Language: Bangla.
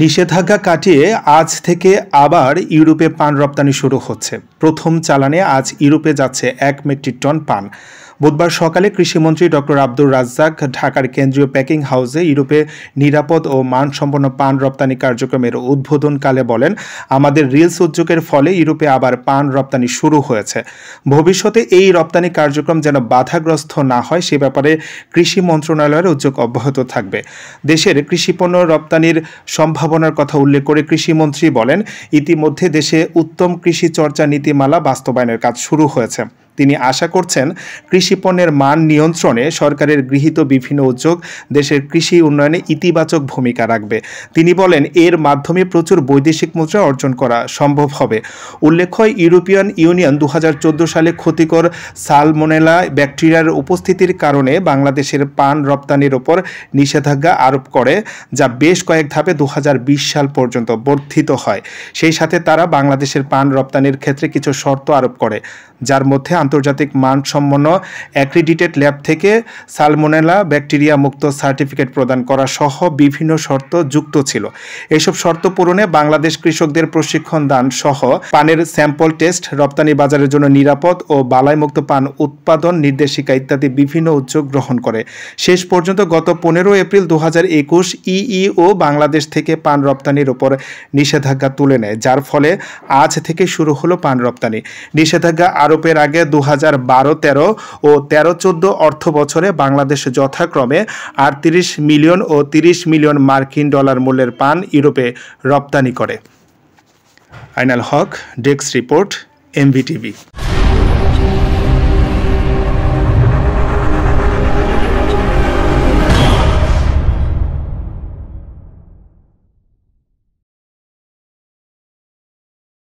নিষেধাজ্ঞা কাটিয়ে আজ থেকে আবার ইউরোপে পান রপ্তানি শুরু হচ্ছে প্রথম চালানে আজ ইউরোপে যাচ্ছে এক মেট্রিক টন পান বুধবার সকালে কৃষিমন্ত্রী ডক্টর আব্দুর রাজ্জাক ঢাকার কেন্দ্রীয় প্যাকিং হাউসে ইউরোপে নিরাপদ ও মানসম্পন্ন পান রপ্তানি কার্যক্রমের উদ্বোধনকালে বলেন আমাদের রিলস উদ্যোগের ফলে ইউরোপে আবার পান রপ্তানি শুরু হয়েছে ভবিষ্যতে এই রপ্তানি কার্যক্রম যেন বাধাগ্রস্ত না হয় সে ব্যাপারে কৃষি মন্ত্রণালয়ের উদ্যোগ অব্যাহত থাকবে দেশের কৃষিপণ্য রপ্তানির সম্ভাবনার কথা উল্লেখ করে কৃষিমন্ত্রী বলেন ইতিমধ্যে দেশে উত্তম কৃষি চর্চা নীতিমালা বাস্তবায়নের কাজ শুরু হয়েছে তিনি আশা করছেন কৃষি পণ্যের মান নিয়ন্ত্রণে সরকারের গৃহীত বিভিন্ন উদ্যোগ দেশের কৃষি উন্নয়নে ইতিবাচক ভূমিকা রাখবে তিনি বলেন এর মাধ্যমে প্রচুর বৈদেশিক মুদ্রা অর্জন করা সম্ভব হবে উল্লেখ্য ইউরোপিয়ান ইউনিয়ন দু সালে ক্ষতিকর সালমোনেলা ব্যাকটেরিয়ার উপস্থিতির কারণে বাংলাদেশের পান রপ্তানির ওপর নিষেধাজ্ঞা আরোপ করে যা বেশ কয়েক ধাপে দু সাল পর্যন্ত বর্ধিত হয় সেই সাথে তারা বাংলাদেশের পান রপ্তানির ক্ষেত্রে কিছু শর্ত আরোপ করে যার মধ্যে আন্তর্জাতিক মানসম্পন্ন অ্যাক্রিডিটেড ল্যাব থেকে সালমোনেলা ব্যাকটেরিয়া মুক্ত সার্টিফিকেট প্রদান করা সহ বিভিন্ন শর্ত যুক্ত ছিল এসব শর্ত পূরণে বাংলাদেশ কৃষকদের প্রশিক্ষণ দান সহ পানের স্যাম্পল টেস্ট রপ্তানি বাজারের জন্য নিরাপদ ও বালাইমুক্ত পান উৎপাদন নির্দেশিকা ইত্যাদি বিভিন্ন উদ্যোগ গ্রহণ করে শেষ পর্যন্ত গত পনেরো এপ্রিল দু হাজার একুশ ইইও বাংলাদেশ থেকে পান রপ্তানির ওপর নিষেধাজ্ঞা তুলে নেয় যার ফলে আজ থেকে শুরু হলো পান রপ্তানি নিষেধাজ্ঞা আরোপের আগে দু দু হাজার বারো তেরো ও তেরো চোদ্দ অর্থ বছরে বাংলাদেশ যথাক্রমে আটত্রিশ মিলিয়ন ও তিরিশ মিলিয়ন মার্কিন ডলার মূল্যের পান ইউরোপে রপ্তানি করে আইনাল হক ডেস্ক রিপোর্ট এমবিটিভি